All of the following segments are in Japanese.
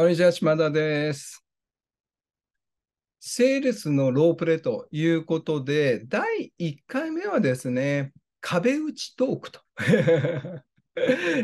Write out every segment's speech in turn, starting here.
こんにちは、島田です。セールスのロープレということで、第1回目はですね、壁打ちトークと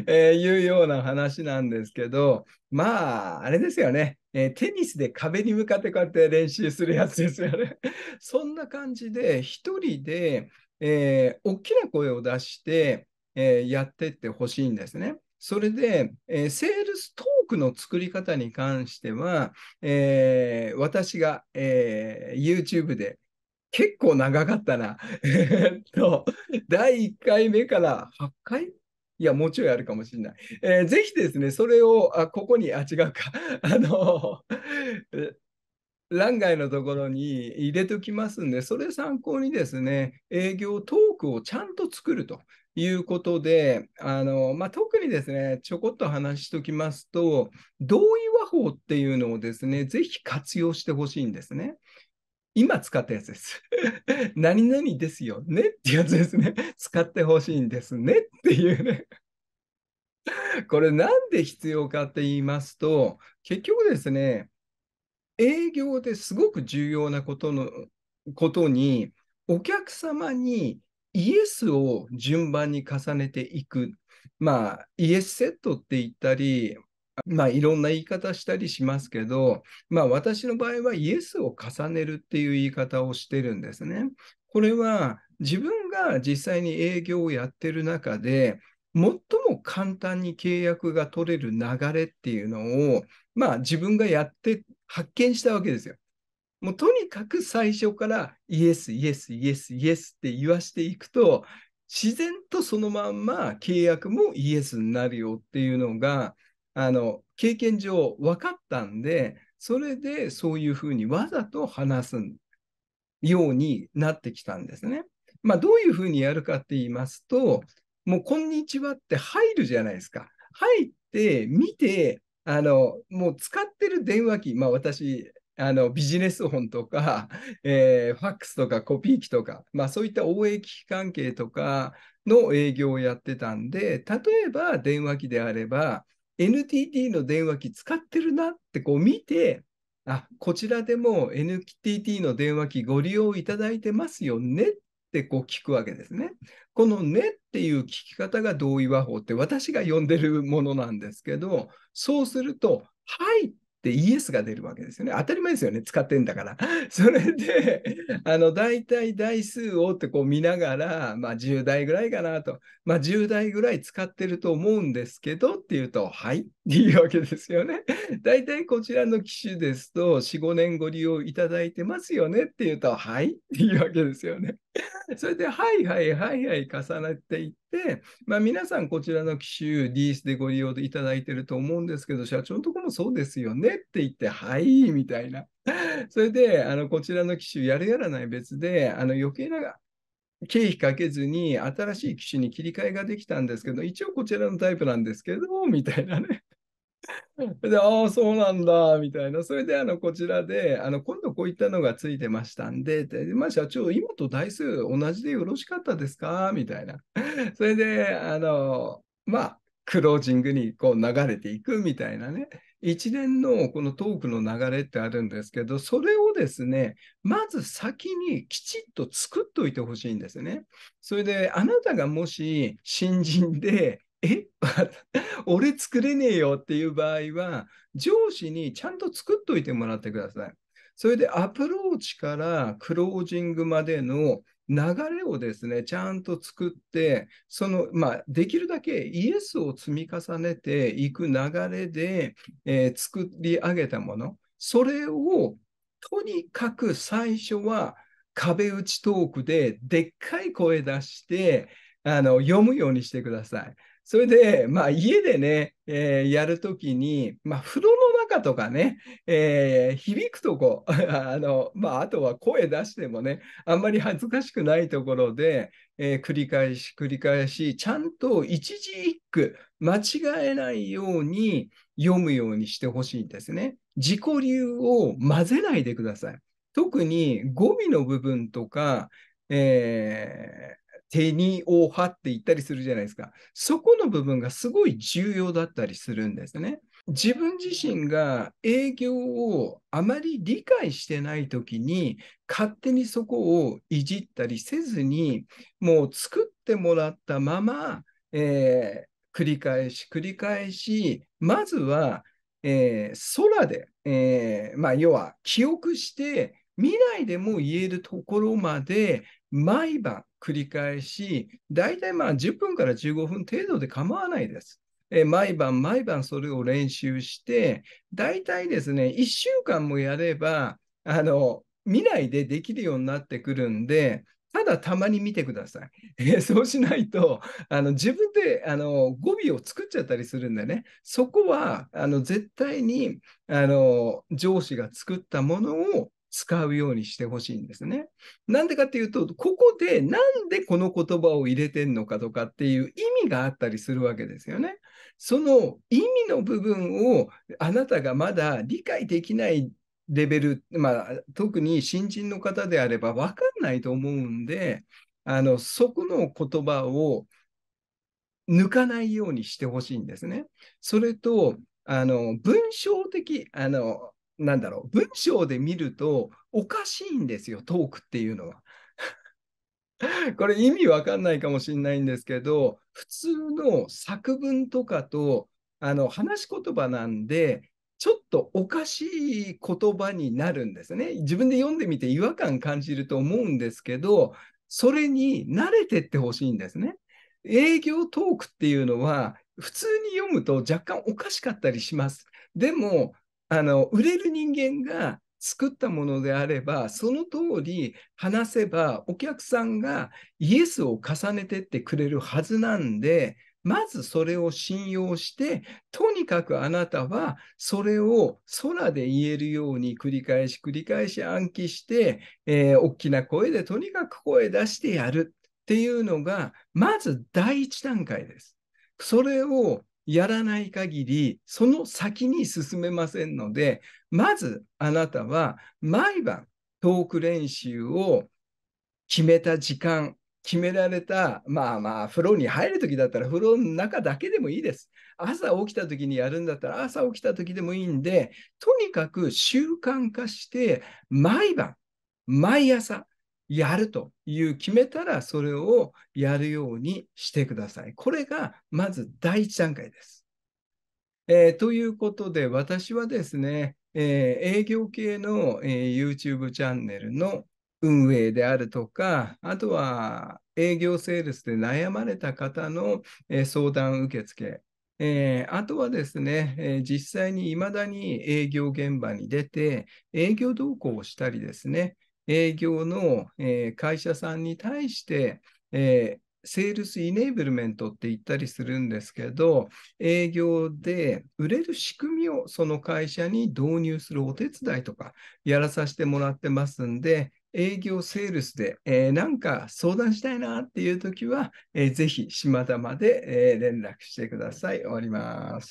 えー、いうような話なんですけど、まあ、あれですよね、えー、テニスで壁に向かってこうやって練習するやつですよね。そんな感じで、1人で、えー、大きな声を出して、えー、やってってほしいんですね。それで、えー、セールストークの作り方に関しては、えー、私が、えー、YouTube で結構長かったな。と、第1回目から8回いや、もうちょいあるかもしれない。えー、ぜひですね、それを、あ、ここに、あ、違うか。あの、欄外のところに入れておきますんで、それ参考にですね、営業トークをちゃんと作ると。いうことで、あのまあ、特にですね、ちょこっと話しておきますと、同意和法っていうのをですね、ぜひ活用してほしいんですね。今使ったやつです。何々ですよねってやつですね。使ってほしいんですねっていうね。これなんで必要かって言いますと、結局ですね、営業ですごく重要なことのことに、お客様にイエスを順番に重ねていく、まあ、イエスセットって言ったり、まあ、いろんな言い方したりしますけど、まあ、私の場合はイエスを重ねるっていう言い方をしてるんですね。これは自分が実際に営業をやってる中で、最も簡単に契約が取れる流れっていうのを、まあ、自分がやって発見したわけですよ。もうとにかく最初からイエス、イエス、イエス、イエスって言わしていくと、自然とそのまんま契約もイエスになるよっていうのが、あの、経験上分かったんで、それでそういうふうにわざと話すようになってきたんですね。まあ、どういうふうにやるかって言いますと、もう、こんにちはって入るじゃないですか。入って、見て、あの、もう使ってる電話機、まあ私、あのビジネス本とか、えー、ファックスとかコピー機とか、まあ、そういった応援機関係とかの営業をやってたんで、例えば電話機であれば、NTT の電話機使ってるなってこう見て、あこちらでも NTT の電話機ご利用いただいてますよねってこう聞くわけですね。このねっていう聞き方が同意和法って私が呼んでるものなんですけど、そうすると、はいっで、イエスが出るわけですよね。当たり前ですよね。使ってんだから。それで、あの、大体台数をってこう見ながら、まあ10台ぐらいかなと。まあ10台ぐらい使ってると思うんですけどっていうと、はいっていうわけですよね。大体こちらの機種ですと、4、5年ご利用いただいてますよねっていうと、はいっていうわけですよね。それで、はいはいはいはい重なっていって、まあ、皆さんこちらの機種 DS でご利用いただいてると思うんですけど、社長のところもそうですよねって言って、はいみたいな。それで、あのこちらの機種やるやらない別で、あの余計な経費かけずに新しい機種に切り替えができたんですけど、一応こちらのタイプなんですけど、みたいなね。で、ああ、そうなんだ、みたいな。それで、あの、こちらで、あの、今度こういったのがついてましたんで、でまあ、社長、今と台数同じでよろしかったですかみたいな。それで、あの、まあ、クロージングにこう流れていくみたいなね。一連のこのトークの流れってあるんですけど、それをですね、まず先にきちっと作っておいてほしいんですね。それで、あなたがもし新人で、え 俺作れねえよっていう場合は、上司にちゃんと作っといてもらってください。それでアプローチからクロージングまでの流れをですね、ちゃんと作って、その、まあ、できるだけイエスを積み重ねていく流れで、えー、作り上げたもの、それをとにかく最初は壁打ちトークででっかい声出して、あの読むようにしてください。それで、まあ、家でね、えー、やるときに、まあ、風呂の中とかね、えー、響くとこ あの、まあ、あとは声出してもね、あんまり恥ずかしくないところで、えー、繰り返し繰り返し、ちゃんと一字一句、間違えないように読むようにしてほしいんですね。自己流を混ぜないでください。特に語尾の部分とか、えー手にを張っていったりするじゃないですか。そこの部分がすごい重要だったりするんですね。自分自身が営業をあまり理解してない時に勝手にそこをいじったりせずにもう作ってもらったまま、えー、繰り返し繰り返しまずは、えー、空で、えーまあ、要は記憶して未来でも言えるところまで毎晩繰り返し、大体まあ10分から15分程度で構わないです。え毎晩毎晩それを練習して、大体ですね、1週間もやれば、あの、未来でできるようになってくるんで、ただたまに見てください。えそうしないと、あの自分であの語尾を作っちゃったりするんでね、そこはあの絶対にあの上司が作ったものを使うようにしてほしいんですね。なんでかっていうと、ここでなんでこの言葉を入れてんのかとかっていう意味があったりするわけですよね。その意味の部分をあなたがまだ理解できないレベル、まあ、特に新人の方であれば分かんないと思うんで、あのそこの言葉を抜かないようにしてほしいんですね。それと、あの文章的あのなんだろう、文章で見るとおかしいんですよ、トークっていうのは。これ意味わかんないかもしれないんですけど、普通の作文とかとあの話し言葉なんで、ちょっとおかしい言葉になるんですね。自分で読んでみて違和感感じると思うんですけど、それに慣れてってほしいんですね。営業トークっていうのは、普通に読むと若干おかしかったりします。でも、あの売れる人間が作ったものであれば、その通り話せば、お客さんがイエスを重ねてってくれるはずなんで、まずそれを信用して、とにかくあなたはそれを空で言えるように繰り返し繰り返し暗記して、えー、大きな声でとにかく声出してやるっていうのが、まず第一段階です。それをやらない限り、その先に進めませんので、まずあなたは毎晩トーク練習を決めた時間、決められた、まあまあ、風呂に入るときだったら風呂の中だけでもいいです。朝起きたときにやるんだったら朝起きたときでもいいんで、とにかく習慣化して、毎晩、毎朝、やるという決めたら、それをやるようにしてください。これがまず第一段階です。えー、ということで、私はですね、えー、営業系の、えー、YouTube チャンネルの運営であるとか、あとは営業セールスで悩まれた方の、え相談受付、えー、あとはですね、えー、実際に未だに営業現場に出て、営業同行をしたりですね、営業の、えー、会社さんに対して、えー、セールスイネーブルメントって言ったりするんですけど、営業で売れる仕組みをその会社に導入するお手伝いとかやらさせてもらってますんで、営業セールスで、えー、なんか相談したいなっていうときは、えー、ぜひ島田まで、えー、連絡してください。終わります。